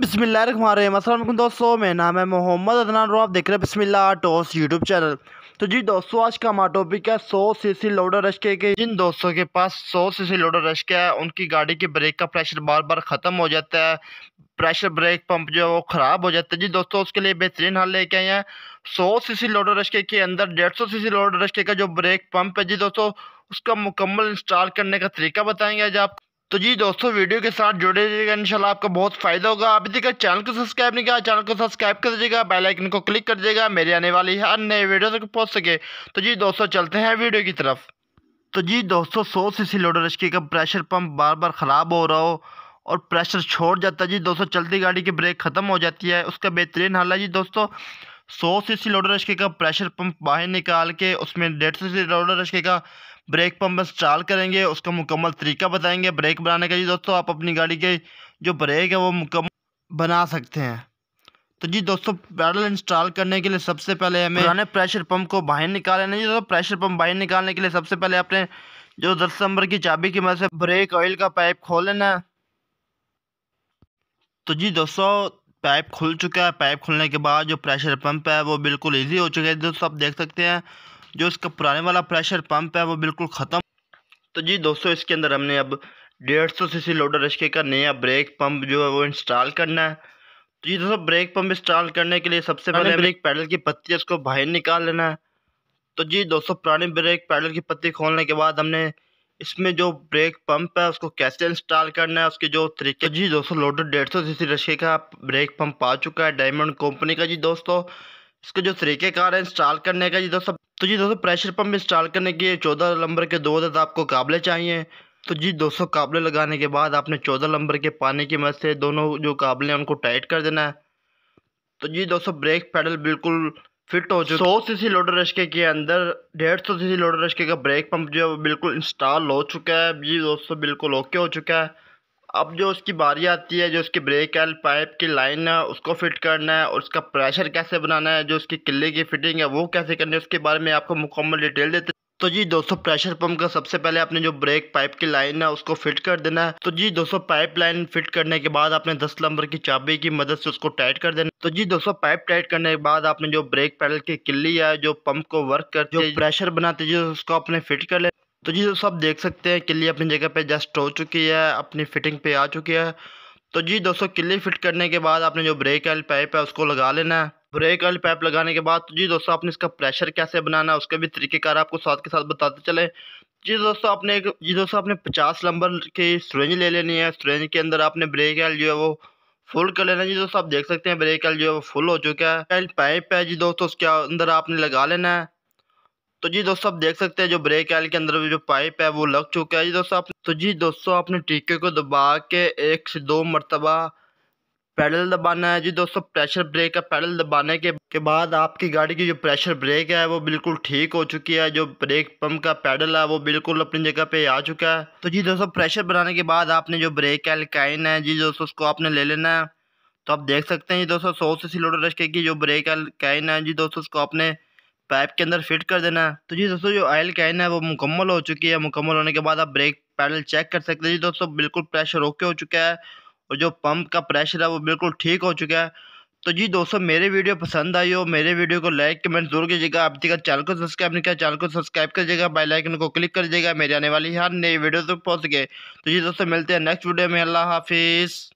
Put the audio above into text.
बसमिल दोस्तों मेरा नाम है मोहम्मद अदनान रो आप देख रहे हैं बसमिल्ला टोस यूट्यूब चैनल तो जी दोस्तों आज का हमारा टॉपिक है 100 सीसी लोडर रश के जिन दोस्तों के पास 100 सीसी लोडर रश्के है उनकी गाड़ी के ब्रेक का प्रेशर बार बार ख़त्म हो जाता है प्रेशर ब्रेक पंप जो है वो ख़राब हो जाता है जी दोस्तों उसके लिए बेहतरीन हाल लेके आए हैं सौ सी लोडर रश के अंदर डेढ़ सौ सी लोडर रश्के का जो ब्रेक पंप है जी दोस्तों उसका मुकम्मल इंस्टॉल करने का तरीका बताएंगे आज आप तो जी दोस्तों वीडियो के साथ जुड़े रहिएगा इंशाल्लाह आपका बहुत फ़ायदा होगा आप इसी का चैनल को सब्सक्राइब नहीं किया चैनल को सब्सक्राइब कर दीजिएगा बेल आइकन को क्लिक कर दीजिएगा मेरे आने वाली हर नए वीडियो तक पहुंच सके तो जी दोस्तों चलते हैं वीडियो की तरफ तो जी दोस्तों सौ सी सी लोडर रश्के का प्रेशर पम्प बार बार ख़राब हो रहा हो और प्रेशर छोड़ जाता है जी दोस्तों चलती गाड़ी की ब्रेक ख़त्म हो जाती है उसका बेहतरीन हाल है जी दोस्तों सौ सी सी लोडर का प्रेशर पंप बाहर निकाल के उसमें डेढ़ सौ सी लोडर का ब्रेक पंप इंस्टॉल करेंगे उसका मुकम्मल तरीका बताएंगे ब्रेक बनाने का जी दोस्तों आप अपनी गाड़ी के जो ब्रेक है वो मुकम्मल बना सकते हैं तो जी दोस्तों पैडल इंस्टॉल करने के लिए सबसे पहले हमें पुराने प्रेशर पंप को बाहर निकाल लेना जी दोस्तों प्रेशर पंप बाहर निकालने के लिए सबसे पहले आपने जो दस नंबर की चाबी की मदद से ब्रेक ऑयल का पाइप खोल लेना तो जी दोस्तों पाइप खुल चुका है पाइप खुलने के बाद जो प्रेशर पंप है वो बिल्कुल ईजी हो चुका है दोस्तों आप देख सकते हैं जो इसका पुराने वाला प्रेशर पंप है वो बिल्कुल ख़त्म तो जी दोस्तों इसके अंदर हमने अब डेढ़ सौ सी लोडर रशके का नया ब्रेक पंप जो है वो इंस्टॉल करना है तो जी दोस्तों ब्रेक पंप इंस्टॉल करने के लिए सबसे पहले ब्रेक पैडल की पत्ती है उसको बाहर निकाल लेना है तो जी दोस्तों पुराने ब्रेक पैडल की पत्ती खोलने के बाद हमने इसमें जो ब्रेक पंप है उसको कैसे इंस्टॉल करना है उसके जो तरीके जी दोस्तों लोडर डेढ़ सौ सी रशे का ब्रेक पंप आ चुका है डायमंड कंपनी का जी दोस्तों इसके जो तरीके कार है इंस्टॉल करने का जी दोस्तों तो जी दोस्तों प्रेशर पंप इंस्टॉल करने के चौदह नंबर के दो हज़ार आपको काबले चाहिए तो जी दोस्तों काबले लगाने के बाद आपने चौदह नंबर के पानी की मदद से दोनों जो काबले हैं उनको टाइट कर देना है तो जी दोस्तों ब्रेक पैडल बिल्कुल फिट हो चुका सौ सी सी लोडर रश्के के अंदर डेढ़ सौ सी सी लोडर रश्के का ब्रेक पंप जो है वो बिल्कुल इंस्टॉल हो चुका है ये दोस्तों बिल्कुल ओके हो चुका है अब जो उसकी बारी आती है जो उसकी ब्रेक एल पाइप की लाइन है उसको फिट करना है और उसका प्रेशर कैसे बनाना है जो उसकी किले की फिटिंग है वो कैसे करनी है उसके बारे में आपको मुकम्मल डिटेल देते तो जी दोस्तों प्रेशर पंप का सबसे पहले आपने जो ब्रेक पाइप की लाइन है उसको फिट कर देना है तो जी दोस्तों पाइप लाइन फिट करने के बाद आपने 10 नंबर की चाबी की मदद से उसको टाइट कर देना तो जी दोस्तों पाइप टाइट करने के बाद आपने जो ब्रेक पैडल की किल्ली है जो पंप को वर्क कर जो प्रेशर बनाते जो उसको आपने फिट कर लेना तो जी दोस्तों आप देख सकते हैं किल्ली अपनी जगह पर जस्ट हो चुकी है अपनी फिटिंग पे आ चुकी है तो जी दोस्तों किल्ली फिट करने के बाद आपने जो ब्रेक पाइप है उसको लगा लेना है ब्रेक वाली पाइप लगाने के बाद तो जी दोस्तों आपने इसका प्रेशर कैसे बनाना है उसके भी तरीकेकार आपको साथ के साथ बताते चले जी दोस्तों आपने एक जी दोस्तों आपने पचास नंबर की स्ट्रेंज ले लेनी है स्ट्रेंज के अंदर आपने ब्रेक ऑयल जो है वो फुल कर लेना है जी दोस्तों आप देख सकते हैं ब्रेक ऑयल जो है वो फुल हो चुका है ऑयल पाइप है जी दोस्तों उसके अंदर आपने लगा लेना है तो जी दोस्तों आप देख सकते हैं जो ब्रेक ऑयल के अंदर जो पाइप है वो लग चुका है जी दोस्तों आप तो जी दोस्तों आपने टीके को दबा के एक से दो मरतबा पैडल दबाना है जी दोस्तों प्रेशर ब्रेक का पैडल दबाने के के बाद आपकी गाड़ी की जो प्रेशर ब्रेक है वो बिल्कुल ठीक हो चुकी है जो ब्रेक पंप का पैडल है वो बिल्कुल अपनी जगह पे आ चुका है तो जी दोस्तों प्रेशर बनाने के बाद आपने जो ब्रेक एलकाइन है जी दोस्तों उसको आपने ले लेना है तो आप देख सकते हैं जी दोस्तों सौ से सिलोटर रश की जो ब्रेक एलकाइन है जी दोस्तों उसको आपने पाइप के अंदर फिट कर देना है तो जी दोस्तों जो ऑयल कैन है वो मुकम्मल हो चुकी है मुकम्मल होने के बाद आप ब्रेक पैडल चेक कर सकते हैं जी दोस्तों बिल्कुल प्रेशर ओके हो चुका है और जो पंप का प्रेशर है वो बिल्कुल ठीक हो चुका है तो जी दोस्तों मेरे वीडियो पसंद आई हो मेरे वीडियो को लाइक कमेंट जरूर कीजिएगा आप देखा चैनल को सब्सक्राइब नहीं किया चैनल को सब्सक्राइब कर दीजिएगा बेल को क्लिक कर दीजिएगा आने वाली हर नई वीडियो तक पहुँच गए तो जी दोस्तों मिलते हैं नेक्स्ट वीडियो में अल्लाह हाफिज़